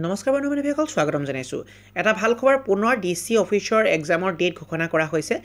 নমস্কাৰ বন্ধু বান্ধৱীসকল স্বাগতম জনাইছোঁ এটা ভাল খবৰ পুনৰ ডি চি অফিচৰ এক্সামৰ ডেট ঘোষণা কৰা হৈছে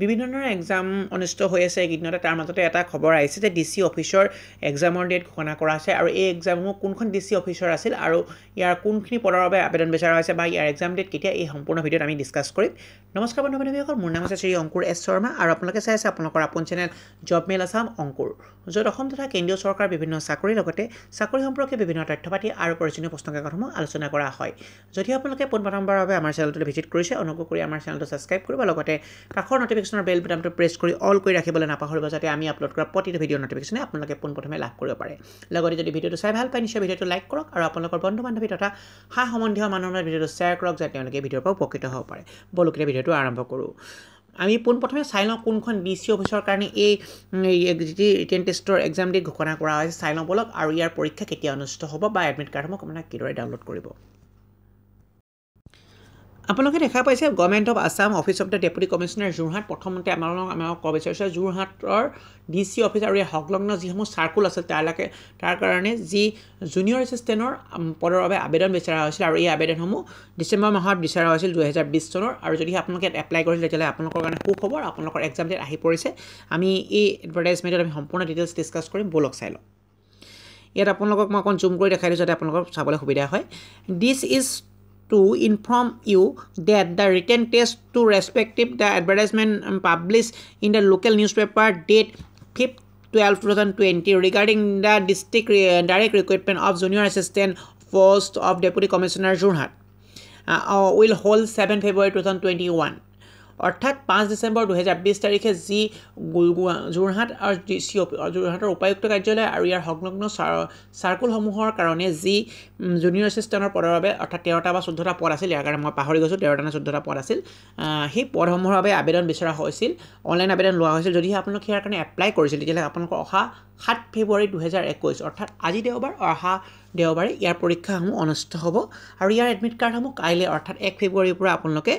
বিভিন্ন ধৰণৰ এক্সাম অনুষ্ঠিত হৈ আছে এইকেইদিনতে তাৰ মাজতে এটা খবৰ আহিছে যে ডি চি অফিচৰ এক্সামৰ ডেট ঘোষণা কৰা আছে আৰু এই এক্সামসমূহ কোনখন ডি চি অফিচৰ আছিল আৰু ইয়াৰ কোনখিনি পদৰ বাবে আবেদন বিচৰা হৈছে বা ইয়াৰ এক্সাম ডেট কেতিয়া এই সম্পূৰ্ণ ভিডিঅ'ত আমি ডিছকাছ কৰিম নমস্কাৰ বন্ধু বান্ধৱীসকল মোৰ নাম আছে শ্ৰী অংকুৰ এছ শৰ্মা আৰু আপোনালোকে চাই আছে আপোনালোকৰ আপোন channel job mail Assam Ankur য'ত অসম তথা কেন্দ্ৰীয় চৰকাৰৰ বিভিন্ন চাকৰিৰ লগতে চাকৰি সম্পৰ্কে বিভিন্ন তথ্য পাতি আৰু প্ৰয়োজনীয় প্ৰশ্ন কাকতসমূহ আলোচনা কৰা হয় যদি আপোনালোকে পোনপ্ৰথমবাৰৰ বাবে আমাৰ চেনেলটোলৈ ভিজিট কৰিছে অনুগ্ৰহ কৰি আমাৰ চেনেলটো ছাবস্ক্ৰাইব কৰিব লগতে কাষৰ নটিফিকেশ্যনৰ বেল বুটামটো প্ৰেছ কৰি অল কৰি ৰাখিবলৈ নাপাহৰিব যাতে আমি আপলোড কৰা প্ৰতিটো ভিডিঅ'ৰ নটিফিকেশ্যন আপোনালোকে পোনপ্ৰথমে লাভ কৰিব পাৰে লগতে যদি ভিডিঅ'টো চাই ভাল পায় নিশ্চয় ভিডিঅ'টো লাইক কৰক আৰু আপোনালোকৰ বন্ধু বান্ধৱী তথা সা সম্বন্ধীয় মানুহৰ লগত ভিডিঅ'টো শ্বেয়াৰ কৰক যাতে তেওঁলোকে ভিডিঅ'ৰ পৰা উপকৃত হ'ব পাৰে বলকিতে ভিডিঅ'টো আৰম্ভ কৰোঁ আমি পোনপ্ৰথমে চাই লওঁ কোনখন ডি চি অফিচৰ কাৰণে এই যি ৰিটেন টেষ্টৰ এক্সাম দি ঘোষণা কৰা হৈছে চাই লওঁ বলক আৰু ইয়াৰ পৰীক্ষা কেতিয়া অনুষ্ঠিত হ'ব বা এডমিট কাৰ্ডসমূহ আপোনাক কিদৰে ডাউনলোড কৰিব আপোনালোকে দেখা পাইছে government of Assam office of the deputy commissioner Jorhat প্ৰথমতে আমাৰ আমাক ক'ব বিচাৰিছোঁ যোৰহাটৰ ডি চি অফিচ আৰু এই সংলগ্ন যিসমূহ চাৰ্কুল আছিল তাৰলৈকে তাৰ কাৰণে যি জুনিয়ৰ এচিষ্টেণ্টৰ পদৰ বাবে আবেদন বিচৰা হৈছিল আৰু এই আবেদনসমূহ ডিচেম্বৰ মাহত বিচৰা হৈছিল দুহেজাৰ বিছ চনৰ আৰু যদি আপোনালোকে এপ্লাই কৰিছিল তেতিয়াহ'লে আপোনালোকৰ কাৰণে সু খবৰ আপোনালোকৰ এক্সাম ডেট আহি পৰিছে আমি এই এডভাৰটাইজমেণ্টত আমি সম্পূৰ্ণ ডিটেইলছ ডিছকাছ কৰিম ব'লক চাই লওঁ ইয়াত আপোনালোকক মই অকণ জুম কৰি দেখাই দিছোঁ যাতে আপোনালোকক চাবলৈ সুবিধা হয় this is to inform you that the written test to respective the advertisement um, published in the local newspaper date 5th 12 2020 regarding the district uh, direct recruitment of junior assistant post of deputy commissioner Jurhat uh, uh, will hold 7 February 2021 অৰ্থাৎ পাঁচ ডিচেম্বৰ দুহেজাৰ বিছ তাৰিখে যি যোৰহাট আৰু D C অফি যোৰহাটৰ উপায়ুক্ত কাৰ্যালয় আৰু ইয়াৰ সংলগ্ন চাৰ চাৰ্কুলসমূহৰ কাৰণে যি জুনিয়ৰ এচিষ্টেণ্টৰ পদৰ বাবে অৰ্থাৎ তেৰটা বা চৈধ্যটা পদ আছিল ইয়াৰ কাৰণে মই পাহৰি গৈছোঁ তেৰটা নে চৈধ্যটা পদ আছিল সেই পদসমূহৰ বাবে আবেদন বিচৰা হৈছিল অনলাইন আবেদন লোৱা হৈছিল যদিহে আপোনালোকে ইয়াৰ কাৰণে এপ্লাই কৰিছিল তেতিয়াহ'লে আপোনালোকৰ অহা সাত ফেব্ৰুৱাৰী দুহেজাৰ একৈছ অৰ্থাৎ আজি দেওবাৰ অহা দেওবাৰে ইয়াৰ পৰীক্ষাসমূহ অনুষ্ঠিত হ'ব আৰু ইয়াৰ এডমিট কাৰ্ডসমূহ কাইলৈ অৰ্থাৎ এক ফেব্ৰুৱাৰীৰ পৰা আপোনালোকে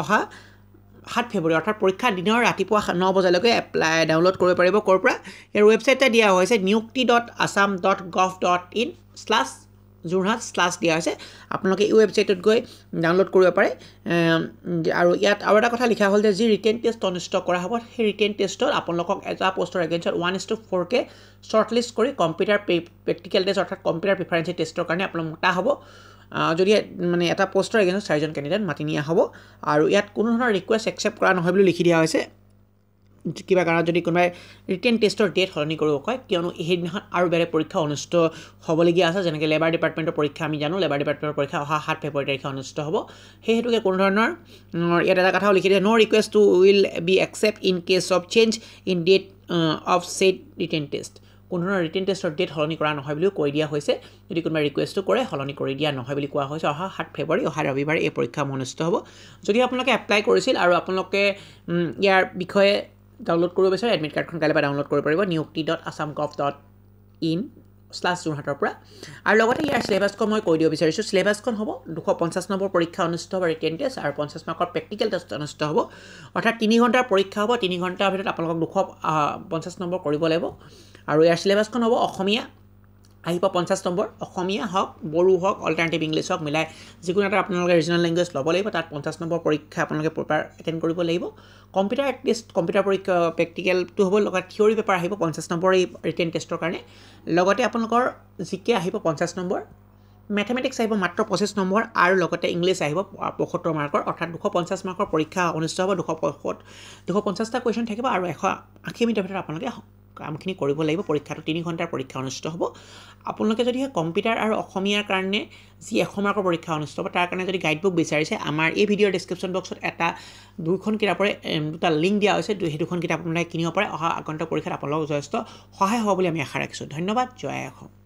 অহা সাত ফেব্ৰুৱাৰী অৰ্থাৎ পৰীক্ষাৰ দিনৰ ৰাতিপুৱা ন বজালৈকে এপ্লাই ডাউনলোড কৰিব পাৰিব ক'ৰ পৰা ইয়াৰ ৱেবছাইটে দিয়া হৈছে Niyukti dot Assam dot gov dot in slash Jorhat slash দিয়া হৈছে আপোনালোকে এই ৱেবছাইটত গৈ ডাউনলোড কৰিব পাৰে আৰু ইয়াত আৰু এটা কথা লিখা হ'ল যে যি ৰিটেইন টেষ্ট অনুষ্ঠিত কৰা হ'ব সেই ৰিটেইন টেষ্টত আপোনালোকক এটা পষ্টৰ এগেইনষ্টত ওৱান ইজ টু ফ'ৰকে শ্বৰ্টলিষ্ট কৰি কম্পিউটাৰ প্ৰেক্টিকেল টেষ্ট অৰ্থাৎ কম্পিউটাৰ প্ৰিফাৰেঞ্চি টেষ্টৰ কাৰণে আপোনালোক মতা হ'ব যদি মানে এটা পষ্টৰ এগেইনষ্ট চাৰিজন কেণ্ডিডেট মাতি নিয়া হ'ব আৰু ইয়াত কোনো ধৰণৰ ৰিকুৱেষ্ট একচেপ্ট কৰা নহয় বুলি লিখি দিয়া হৈছে কিবা কাৰণত যদি কোনোবাই ৰিটেন টেষ্টৰ ডেট সলনি কৰিব কয় কিয়নো সেইদিনাখন আৰু বেলেগ পৰীক্ষা অনুষ্ঠিত হ'বলগীয়া আছে যেনেকৈ লেবাৰ ডিপাৰ্টমেণ্টৰ পৰীক্ষা আমি জানো লেবাৰ ডিপাৰ্টমেণ্টৰ পৰীক্ষা অহা সাত ফেব্ৰুৱাৰী তাৰিখে অনুষ্ঠিত হ'ব সেই হেতুকে কোনো ধৰণৰ ইয়াত এটা কথাও লিখি দিয়ে no' request to will be accepted in case of change in date of set written test কোনো ধৰণৰ ৰিটেন টেষ্টৰ ডেট সলনি কৰা নহয় বুলিও কৈ দিয়া হৈছে যদি কোনোবাই ৰিকুৱেষ্টো কৰে সলনি কৰি দিয়া নহয় বুলি কোৱা হৈছে অহা সাত ফেব্ৰুৱাৰী অহা ৰবিবাৰে এই পৰীক্ষা অনুষ্ঠিত হ'ব যদি আপোনালোকে এপ্লাই কৰিছিল আৰু আপোনালোকে ইয়াৰ বিষয়ে ডাউনলোড কৰিব বিচাৰে এডমিট কাৰ্ডখন কাইলৈ পৰা ডাউনলোড কৰিব পাৰিব Niyukti dot Assam gov dot in slash যোৰহাটৰ পৰা আৰু লগতে ইয়াৰ চিলেবাছখন মই কৈ দিব বিচাৰিছোঁ চিলেবাছখন হ'ব দুশ পঞ্চাছ নম্বৰ পৰীক্ষা অনুষ্ঠিত হ'ব ৰিটেন টেষ্ট আৰু পঞ্চাছ মাৰ্কৰ প্ৰেক্টিকেল টেষ্ট অনুষ্ঠিত হ'ব অৰ্থাৎ তিনি ঘণ্টাৰ পৰীক্ষা হ'ব তিনি ঘণ্টাৰ ভিতৰত আপোনালোকক দুশ পঞ্চাছ নম্বৰ কৰিব লাগিব আৰু ইয়াৰ চিলেবাছখন হ'ব অসমীয়া আহিব পঞ্চাছ নম্বৰ অসমীয়া হওক বড়ো হওক অল্টাৰনেটিভ ইংলিছ হওক মিলাই যিকোনো এটা আপোনালোকে ৰিজনেল লেংগুৱেজ ল'ব লাগিব তাত পঞ্চাছ নম্বৰ পৰীক্ষা আপোনালোকে প্ৰিপাৰ এটেণ্ড কৰিব লাগিব কম্পিউটাৰ এটলিষ্ট কম্পিউটাৰ পৰীক্ষা প্ৰেক্টিকেলটো হ'ব লগতে থিয়ৰি পেপাৰ আহিব পঞ্চাছ নম্বৰ এই ৰিটেন টেষ্টৰ কাৰণে লগতে আপোনালোকৰ জি কে আহিব পঞ্চাছ নম্বৰ মেথেমেটিক্স আহিব মাত্ৰ পঁচিছ নম্বৰ আৰু লগতে ইংলিছ আহিব পঁসত্তৰ মাৰ্কৰ অৰ্থাৎ দুশ পঞ্চাছ মাৰ্কৰ পৰীক্ষা অনুষ্ঠিত হ'ব দুশ পঁয়ষ দুশ পঞ্চাছটা কুৱেশ্যন থাকিব আৰু এশ আশী মিনিটৰ ভিতৰত আপোনালোকে কামখিনি কৰিব লাগিব পৰীক্ষাটো তিনি ঘণ্টাৰ পৰীক্ষা অনুষ্ঠিত হ'ব আপোনালোকে যদিহে কম্পিউটাৰ আৰু অসমীয়াৰ কাৰণে যি এশ মাৰ্কৰ পৰীক্ষা অনুষ্ঠিত হ'ব তাৰ কাৰণে যদি গাইডবুক বিচাৰিছে আমাৰ এই ভিডিঅ'ৰ ডিছক্ৰিপশ্যন বক্সত এটা দুখন কিতাপৰে দুটা লিংক দিয়া হৈছে সেই দুখন কিতাপ আপোনালোকে কিনিব পাৰে অহা আগন্ত পৰীক্ষাত আপোনালোকক যথেষ্ট সহায় হ'ব বুলি আমি আশা ৰাখিছোঁ ধন্যবাদ জয় অসম